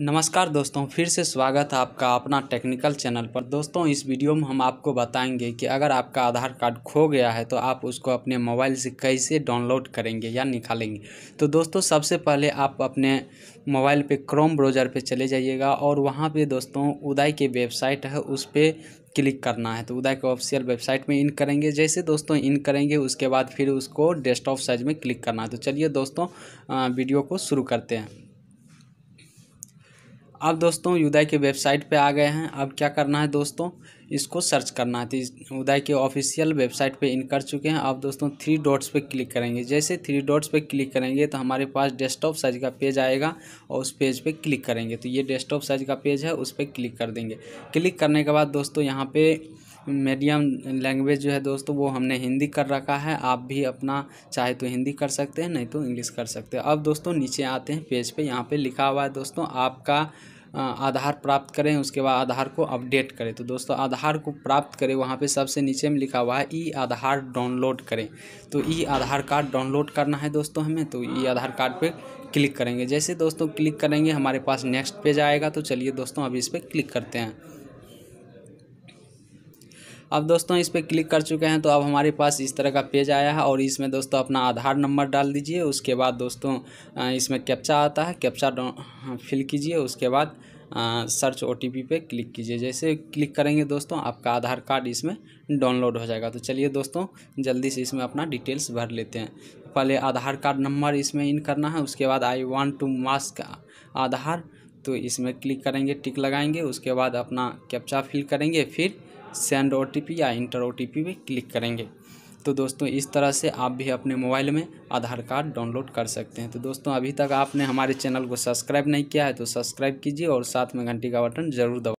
नमस्कार दोस्तों फिर से स्वागत है आपका अपना टेक्निकल चैनल पर दोस्तों इस वीडियो में हम आपको बताएंगे कि अगर आपका आधार कार्ड खो गया है तो आप उसको अपने मोबाइल से कैसे डाउनलोड करेंगे या निकालेंगे तो दोस्तों सबसे पहले आप अपने मोबाइल पे क्रोम ब्राउज़र पे चले जाइएगा और वहाँ पे दोस्तों उदय की वेबसाइट है उस पर क्लिक करना है तो उदय के ऑफिशियल वेबसाइट में इन करेंगे जैसे दोस्तों इन करेंगे उसके बाद फिर उसको डेस्कटॉप साइज में क्लिक करना है तो चलिए दोस्तों वीडियो को शुरू करते हैं अब दोस्तों उदय के वेबसाइट पे आ गए हैं अब क्या करना है दोस्तों इसको सर्च करना है तो उदय के ऑफिशियल वेबसाइट पे इन कर चुके हैं अब दोस्तों थ्री डॉट्स पे क्लिक करेंगे जैसे थ्री डॉट्स पे क्लिक करेंगे तो हमारे पास डेस्कटॉप साइज का पेज आएगा और उस पेज पे क्लिक करेंगे तो ये डेस्कटॉप साइज का पेज है उस पर क्लिक कर देंगे क्लिक करने के बाद दोस्तों यहाँ पर मीडियम लैंग्वेज जो है दोस्तों वो हमने हिंदी कर रखा है आप भी अपना चाहे तो हिंदी कर सकते हैं नहीं तो इंग्लिश कर सकते हैं अब दोस्तों नीचे आते हैं पेज पे यहाँ पे लिखा हुआ है दोस्तों आपका आधार प्राप्त करें उसके बाद आधार को अपडेट करें तो दोस्तों आधार को प्राप्त करें वहाँ पे सबसे नीचे में लिखा हुआ है ई आधार डाउनलोड करें तो ई आधार कार्ड डाउनलोड करना है दोस्तों हमें तो ई आधार कार्ड पे क्लिक करेंगे जैसे दोस्तों क्लिक करेंगे हमारे पास नेक्स्ट पेज आएगा तो चलिए दोस्तों अभी इस पर क्लिक करते हैं अब दोस्तों इस पर क्लिक कर चुके हैं तो अब हमारे पास इस तरह का पेज आया है और इसमें दोस्तों अपना आधार नंबर डाल दीजिए उसके बाद दोस्तों इसमें कैप्चा आता है कैप्चा हाँ, फिल कीजिए उसके बाद सर्च ओ टी पी पे क्लिक कीजिए जैसे क्लिक करेंगे दोस्तों आपका आधार कार्ड इसमें डाउनलोड हो जाएगा तो चलिए दोस्तों जल्दी से इसमें अपना डिटेल्स भर लेते हैं पहले आधार कार्ड नंबर इसमें इन करना है उसके बाद I want to mask Aadhaar तो इसमें क्लिक करेंगे टिक लगाएंगे उसके बाद अपना कैप्चा फिल करेंगे फिर सेंड ओ या इंटर ओ टी भी क्लिक करेंगे तो दोस्तों इस तरह से आप भी अपने मोबाइल में आधार कार्ड डाउनलोड कर सकते हैं तो दोस्तों अभी तक आपने हमारे चैनल को सब्सक्राइब नहीं किया है तो सब्सक्राइब कीजिए और साथ में घंटी का बटन जरूर दबाए